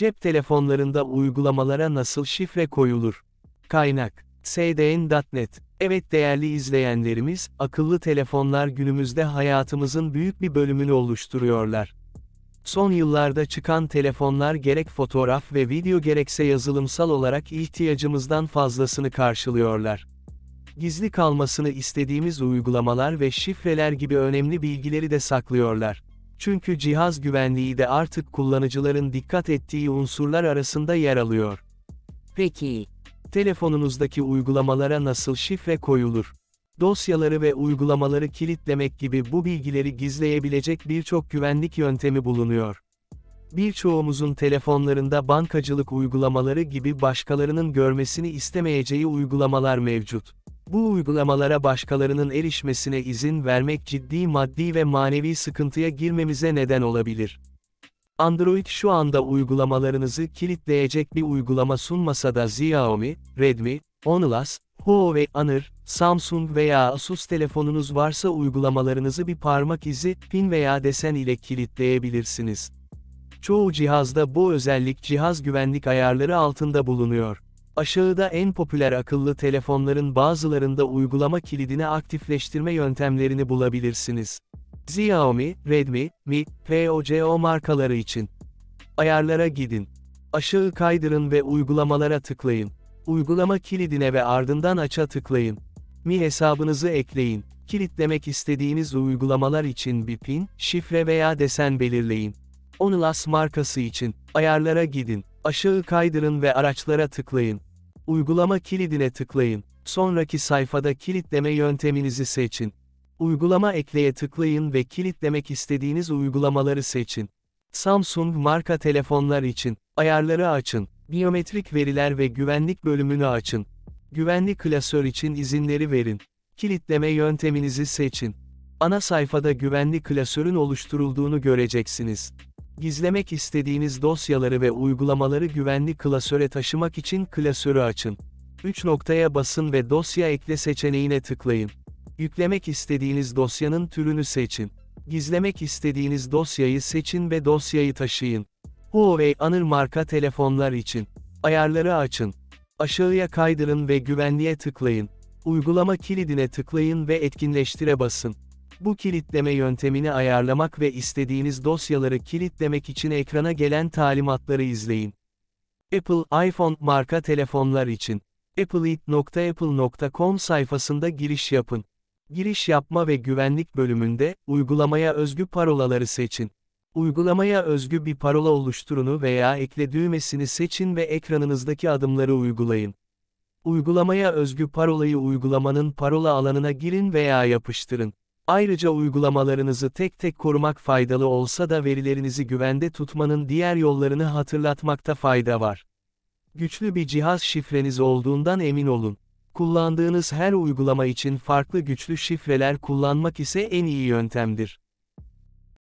Cep telefonlarında uygulamalara nasıl şifre koyulur? Kaynak sdn.net Evet değerli izleyenlerimiz, akıllı telefonlar günümüzde hayatımızın büyük bir bölümünü oluşturuyorlar. Son yıllarda çıkan telefonlar gerek fotoğraf ve video gerekse yazılımsal olarak ihtiyacımızdan fazlasını karşılıyorlar. Gizli kalmasını istediğimiz uygulamalar ve şifreler gibi önemli bilgileri de saklıyorlar. Çünkü cihaz güvenliği de artık kullanıcıların dikkat ettiği unsurlar arasında yer alıyor. Peki, telefonunuzdaki uygulamalara nasıl şifre koyulur? Dosyaları ve uygulamaları kilitlemek gibi bu bilgileri gizleyebilecek birçok güvenlik yöntemi bulunuyor. Birçoğumuzun telefonlarında bankacılık uygulamaları gibi başkalarının görmesini istemeyeceği uygulamalar mevcut. Bu uygulamalara başkalarının erişmesine izin vermek ciddi maddi ve manevi sıkıntıya girmemize neden olabilir. Android şu anda uygulamalarınızı kilitleyecek bir uygulama sunmasa da Xiaomi, Redmi, OnePlus, Huawei, Honor, Samsung veya Asus telefonunuz varsa uygulamalarınızı bir parmak izi, pin veya desen ile kilitleyebilirsiniz. Çoğu cihazda bu özellik cihaz güvenlik ayarları altında bulunuyor. Aşağıda en popüler akıllı telefonların bazılarında uygulama kilidini aktifleştirme yöntemlerini bulabilirsiniz. Xiaomi, Redmi, Mi, POCO markaları için. Ayarlara gidin. Aşağı kaydırın ve uygulamalara tıklayın. Uygulama kilidine ve ardından aça tıklayın. Mi hesabınızı ekleyin. Kilitlemek istediğiniz uygulamalar için bir pin, şifre veya desen belirleyin. OnePlus markası için, ayarlara gidin. Aşağı kaydırın ve araçlara tıklayın. Uygulama kilidine tıklayın. Sonraki sayfada kilitleme yönteminizi seçin. Uygulama ekleye tıklayın ve kilitlemek istediğiniz uygulamaları seçin. Samsung marka telefonlar için ayarları açın. Biyometrik veriler ve güvenlik bölümünü açın. Güvenli klasör için izinleri verin. Kilitleme yönteminizi seçin. Ana sayfada güvenli klasörün oluşturulduğunu göreceksiniz. Gizlemek istediğiniz dosyaları ve uygulamaları güvenli klasöre taşımak için klasörü açın. 3 noktaya basın ve dosya ekle seçeneğine tıklayın. Yüklemek istediğiniz dosyanın türünü seçin. Gizlemek istediğiniz dosyayı seçin ve dosyayı taşıyın. Huawei Honor marka telefonlar için. Ayarları açın. Aşağıya kaydırın ve güvenliğe tıklayın. Uygulama kilidine tıklayın ve etkinleştire basın. Bu kilitleme yöntemini ayarlamak ve istediğiniz dosyaları kilitlemek için ekrana gelen talimatları izleyin. Apple iPhone marka telefonlar için appleit.apple.com sayfasında giriş yapın. Giriş yapma ve güvenlik bölümünde uygulamaya özgü parolaları seçin. Uygulamaya özgü bir parola oluşturunu veya ekle düğmesini seçin ve ekranınızdaki adımları uygulayın. Uygulamaya özgü parolayı uygulamanın parola alanına girin veya yapıştırın. Ayrıca uygulamalarınızı tek tek korumak faydalı olsa da verilerinizi güvende tutmanın diğer yollarını hatırlatmakta fayda var. Güçlü bir cihaz şifreniz olduğundan emin olun. Kullandığınız her uygulama için farklı güçlü şifreler kullanmak ise en iyi yöntemdir.